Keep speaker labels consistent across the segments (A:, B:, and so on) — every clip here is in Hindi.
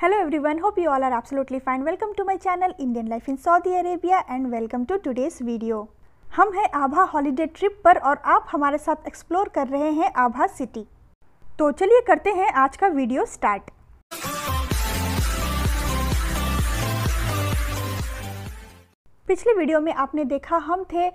A: Hello everyone, hope you all are absolutely fine welcome to my channel Indian life in Saudi Arabia and welcome to today's video हम हैं आभा हॉलीडे ट्रिप पर और आप हमारे साथ एक्सप्लोर कर रहे हैं आभा सिटी तो चलिए करते हैं आज का वीडियो स्टार्ट पिछले वीडियो में आपने देखा हम थे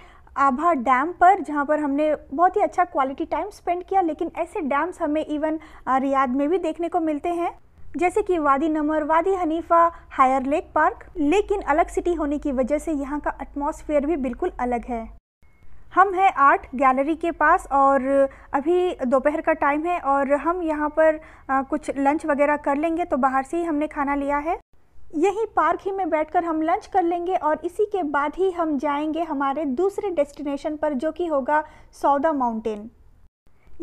A: आभा डैम पर जहाँ पर हमने बहुत ही अच्छा क्वालिटी टाइम स्पेंड किया लेकिन ऐसे डैम्स हमें इवन रियाद में भी देखने को मिलते हैं जैसे कि वादी नमर वादी हनीफा हायर लेक पार्क लेकिन अलग सिटी होने की वजह से यहाँ का एटमॉस्फेयर भी बिल्कुल अलग है हम हैं आर्ट गैलरी के पास और अभी दोपहर का टाइम है और हम यहाँ पर कुछ लंच वगैरह कर लेंगे तो बाहर से ही हमने खाना लिया है यहीं पार्क ही में बैठकर हम लंच कर लेंगे और इसी के बाद ही हम जाएंगे हमारे दूसरे डेस्टिनेशन पर जो कि होगा सौदा माउंटेन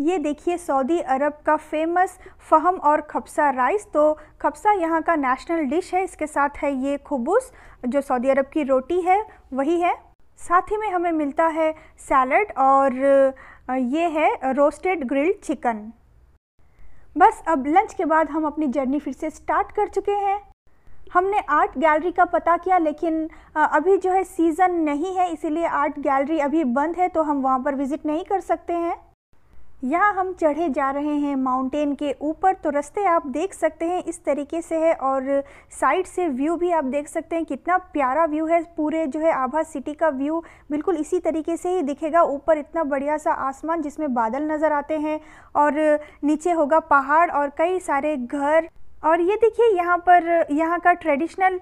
A: ये देखिए सऊदी अरब का फेमस फहम और खपसा राइस तो खपसा यहाँ का नेशनल डिश है इसके साथ है ये खुबूस जो सऊदी अरब की रोटी है वही है साथ ही में हमें मिलता है सैलड और ये है रोस्टेड ग्रिल्ड चिकन बस अब लंच के बाद हम अपनी जर्नी फिर से स्टार्ट कर चुके हैं हमने आर्ट गैलरी का पता किया लेकिन अभी जो है सीज़न नहीं है इसीलिए आर्ट गैलरी अभी बंद है तो हम वहाँ पर विज़िट नहीं कर सकते हैं यहाँ हम चढ़े जा रहे हैं माउंटेन के ऊपर तो रास्ते आप देख सकते हैं इस तरीके से है और साइड से व्यू भी आप देख सकते हैं कितना प्यारा व्यू है पूरे जो है आभा सिटी का व्यू बिल्कुल इसी तरीके से ही दिखेगा ऊपर इतना बढ़िया सा आसमान जिसमें बादल नज़र आते हैं और नीचे होगा पहाड़ और कई सारे घर और ये देखिए यहाँ पर यहाँ का ट्रेडिशनल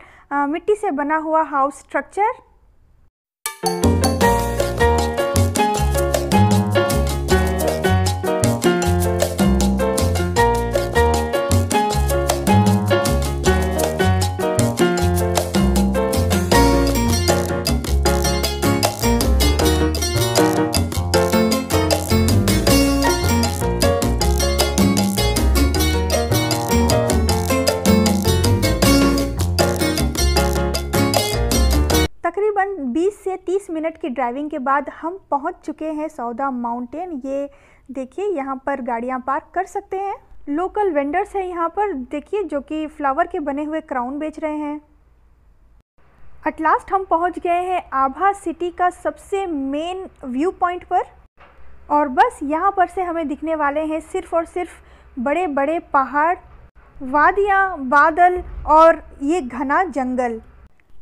A: मिट्टी से बना हुआ हाउस स्ट्रक्चर की ड्राइविंग के बाद हम पहुंच चुके हैं सौदा माउंटेन ये देखिए यहाँ पर गाड़ियाँ पार्क कर सकते हैं लोकल वेंडर्स हैं यहाँ पर देखिए जो कि फ्लावर के बने हुए क्राउन बेच रहे हैं एट लास्ट हम पहुँच गए हैं आभा सिटी का सबसे मेन व्यू पॉइंट पर और बस यहाँ पर से हमें दिखने वाले हैं सिर्फ और सिर्फ बड़े बड़े पहाड़ वादियाँ बादल और ये घना जंगल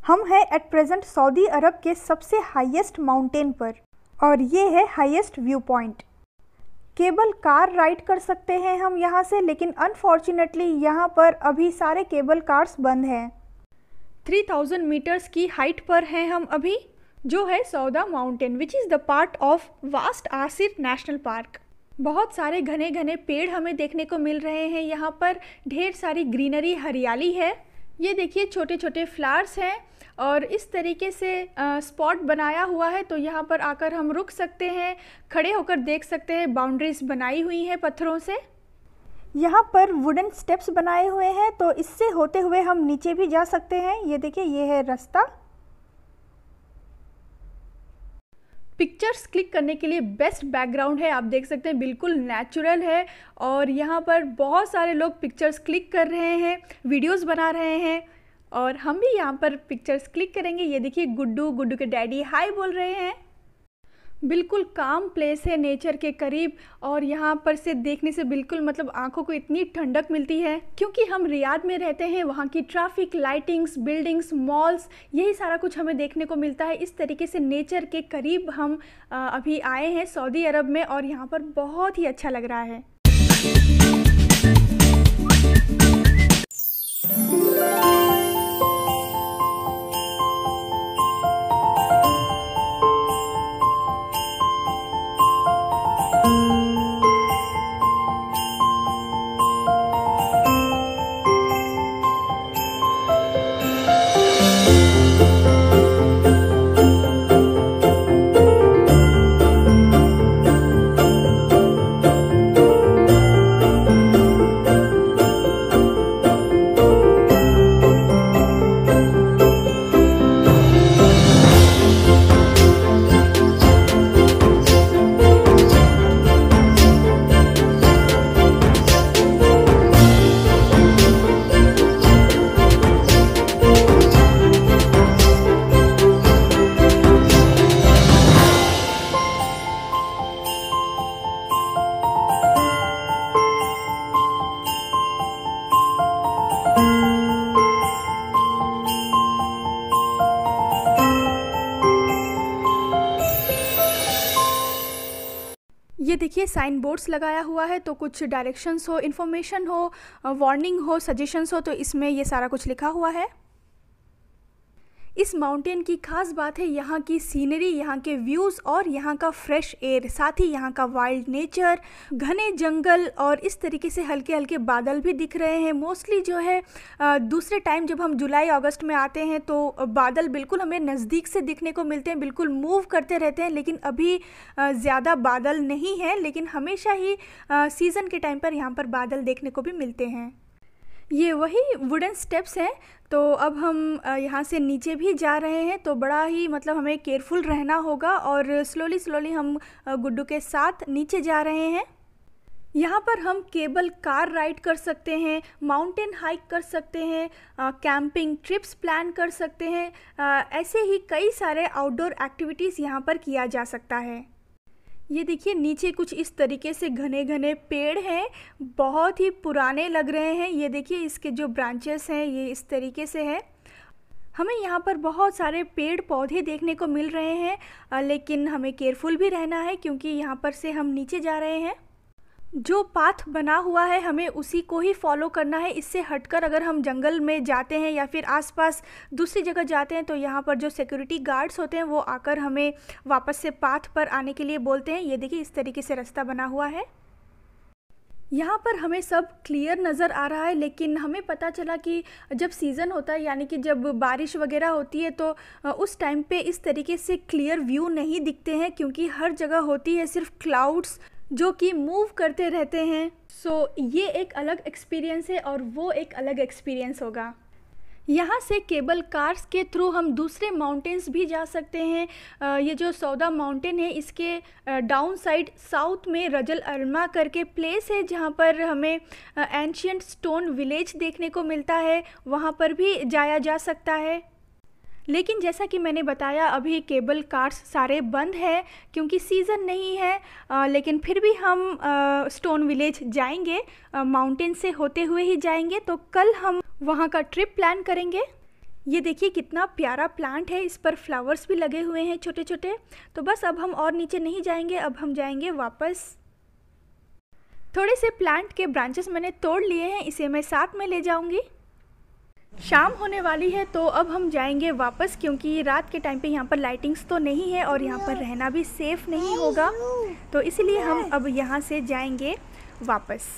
A: हम हैं एट प्रेजेंट सऊदी अरब के सबसे हाईएस्ट माउंटेन पर और ये है highest view point cable car ride कर सकते हैं हम यहाँ से लेकिन अनफॉर्चुनेटली यहाँ पर अभी सारे केबल कार्स बंद हैं 3000 मीटर्स की हाइट पर हैं हम अभी जो है Soudah mountain which is the part of vast Asir National Park बहुत सारे घने घने पेड़ हमें देखने को मिल रहे हैं यहाँ पर ढेर सारी ग्रीनरी हरियाली है ये देखिए छोटे छोटे फ्लावर्स हैं और इस तरीके से स्पॉट बनाया हुआ है तो यहाँ पर आकर हम रुक सकते हैं खड़े होकर देख सकते हैं बाउंड्रीज बनाई हुई हैं पत्थरों से यहाँ पर वुडन स्टेप्स बनाए हुए हैं तो इससे होते हुए हम नीचे भी जा सकते हैं ये देखिए ये है रास्ता पिक्चर्स क्लिक करने के लिए बेस्ट बैकग्राउंड है आप देख सकते हैं बिल्कुल नेचुरल है और यहाँ पर बहुत सारे लोग पिक्चर्स क्लिक कर रहे हैं वीडियोस बना रहे हैं और हम भी यहाँ पर पिक्चर्स क्लिक करेंगे ये देखिए गुड्डू गुड्डू के डैडी हाई बोल रहे हैं बिल्कुल काम प्लेस है नेचर के करीब और यहाँ पर से देखने से बिल्कुल मतलब आंखों को इतनी ठंडक मिलती है क्योंकि हम रियाद में रहते हैं वहाँ की ट्रैफिक लाइटिंग्स बिल्डिंग्स मॉल्स यही सारा कुछ हमें देखने को मिलता है इस तरीके से नेचर के करीब हम अभी आए हैं सऊदी अरब में और यहाँ पर बहुत ही अच्छा लग रहा है साइन बोर्ड्स लगाया हुआ है तो कुछ डायरेक्शंस हो इन्फॉर्मेशन हो वार्निंग हो सजेशंस हो तो इसमें ये सारा कुछ लिखा हुआ है इस माउंटेन की खास बात है यहाँ की सीनरी यहाँ के व्यूज़ और यहाँ का फ्रेश एयर साथ ही यहाँ का वाइल्ड नेचर घने जंगल और इस तरीके से हल्के हल्के बादल भी दिख रहे हैं मोस्टली जो है दूसरे टाइम जब हम जुलाई अगस्त में आते हैं तो बादल बिल्कुल हमें नज़दीक से दिखने को मिलते हैं बिल्कुल मूव करते रहते हैं लेकिन अभी ज़्यादा बादल नहीं है लेकिन हमेशा ही सीज़न के टाइम पर यहाँ पर बादल देखने को भी मिलते हैं ये वही वुडन स्टेप्स हैं तो अब हम यहाँ से नीचे भी जा रहे हैं तो बड़ा ही मतलब हमें केयरफुल रहना होगा और स्लोली स्लोली हम गुड्डू के साथ नीचे जा रहे हैं यहाँ पर हम केबल कार राइड कर सकते हैं माउंटेन हाइक कर सकते हैं कैंपिंग ट्रिप्स प्लान कर सकते हैं आ, ऐसे ही कई सारे आउटडोर एक्टिविटीज़ यहाँ पर किया जा सकता है ये देखिए नीचे कुछ इस तरीके से घने घने पेड़ हैं बहुत ही पुराने लग रहे हैं ये देखिए इसके जो ब्रांचेस हैं ये इस तरीके से है हमें यहाँ पर बहुत सारे पेड़ पौधे देखने को मिल रहे हैं लेकिन हमें केयरफुल भी रहना है क्योंकि यहाँ पर से हम नीचे जा रहे हैं जो पाथ बना हुआ है हमें उसी को ही फॉलो करना है इससे हटकर अगर हम जंगल में जाते हैं या फिर आसपास दूसरी जगह जाते हैं तो यहाँ पर जो सिक्योरिटी गार्ड्स होते हैं वो आकर हमें वापस से पाथ पर आने के लिए बोलते हैं ये देखिए इस तरीके से रास्ता बना हुआ है यहाँ पर हमें सब क्लियर नज़र आ रहा है लेकिन हमें पता चला कि जब सीज़न होता है यानी कि जब बारिश वगैरह होती है तो उस टाइम पे इस तरीके से क्लियर व्यू नहीं दिखते हैं क्योंकि हर जगह होती है सिर्फ क्लाउड्स जो कि मूव करते रहते हैं सो so, ये एक अलग एक्सपीरियंस है और वो एक अलग एक्सपीरियंस होगा यहाँ से केबल कार्स के थ्रू हम दूसरे माउंटेंस भी जा सकते हैं ये जो सौदा माउंटेन है इसके डाउन साइड साउथ में रजल अरमा करके प्लेस है जहाँ पर हमें एंशियंट स्टोन विलेज देखने को मिलता है वहाँ पर भी जाया जा सकता है लेकिन जैसा कि मैंने बताया अभी केबल कार्स सारे बंद है क्योंकि सीज़न नहीं है आ, लेकिन फिर भी हम आ, स्टोन विलेज जाएंगे माउंटेन से होते हुए ही जाएंगे तो कल हम वहाँ का ट्रिप प्लान करेंगे ये देखिए कितना प्यारा प्लांट है इस पर फ्लावर्स भी लगे हुए हैं छोटे छोटे तो बस अब हम और नीचे नहीं जाएंगे अब हम जाएंगे वापस थोड़े से प्लांट के ब्रांचेस मैंने तोड़ लिए हैं इसे मैं साथ में ले जाऊंगी शाम होने वाली है तो अब हम जाएंगे वापस क्योंकि रात के टाइम पे यहाँ पर लाइटिंग्स तो नहीं है और यहाँ पर रहना भी सेफ़ नहीं होगा तो इसलिए हम अब यहाँ से जाएंगे वापस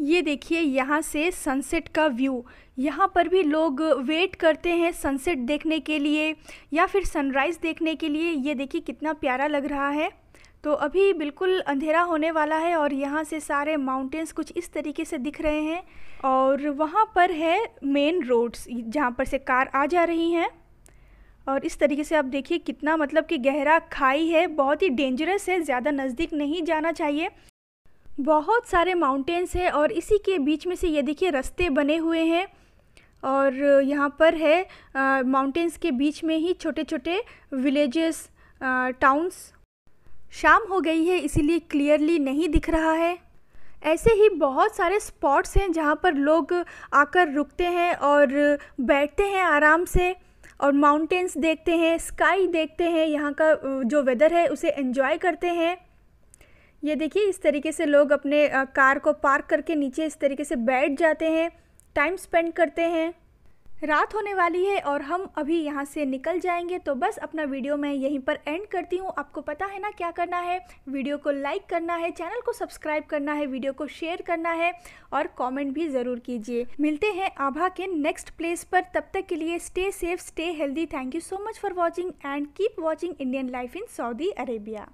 A: ये देखिए यहाँ से सनसेट का व्यू यहाँ पर भी लोग वेट करते हैं सनसेट देखने के लिए या फिर सनराइज़ देखने के लिए ये देखिए कितना प्यारा लग रहा है तो अभी बिल्कुल अंधेरा होने वाला है और यहाँ से सारे माउंटेंस कुछ इस तरीके से दिख रहे हैं और वहाँ पर है मेन रोड्स जहाँ पर से कार आ जा रही हैं और इस तरीके से आप देखिए कितना मतलब कि गहरा खाई है बहुत ही डेंजरस है ज़्यादा नज़दीक नहीं जाना चाहिए बहुत सारे माउंटेन्स है और इसी के बीच में से ये देखिए रास्ते बने हुए हैं और यहाँ पर है माउंटेन्स के बीच में ही छोटे छोटे विलेजेस टाउन्स शाम हो गई है इसीलिए क्लियरली नहीं दिख रहा है ऐसे ही बहुत सारे स्पॉट्स हैं जहाँ पर लोग आकर रुकते हैं और बैठते हैं आराम से और माउंटेंस देखते हैं स्काई देखते हैं यहाँ का जो वेदर है उसे एंजॉय करते हैं ये देखिए इस तरीके से लोग अपने कार को पार्क करके नीचे इस तरीके से बैठ जाते हैं टाइम स्पेंड करते हैं रात होने वाली है और हम अभी यहाँ से निकल जाएंगे तो बस अपना वीडियो मैं यहीं पर एंड करती हूँ आपको पता है ना क्या करना है वीडियो को लाइक करना है चैनल को सब्सक्राइब करना है वीडियो को शेयर करना है और कमेंट भी ज़रूर कीजिए मिलते हैं आभा के नेक्स्ट प्लेस पर तब तक के लिए stay safe stay healthy thank you so much for watching and keep watching Indian life in Saudi Arabia